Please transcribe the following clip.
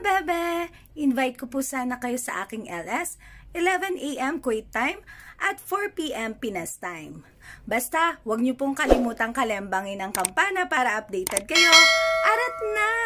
mga bebe! Invite ko po sana kayo sa aking LS, 11am Kuwait time at 4pm Pinas time. Basta, huwag niyo pong kalimutang kalembangin ang kampana para updated kayo. Arat na!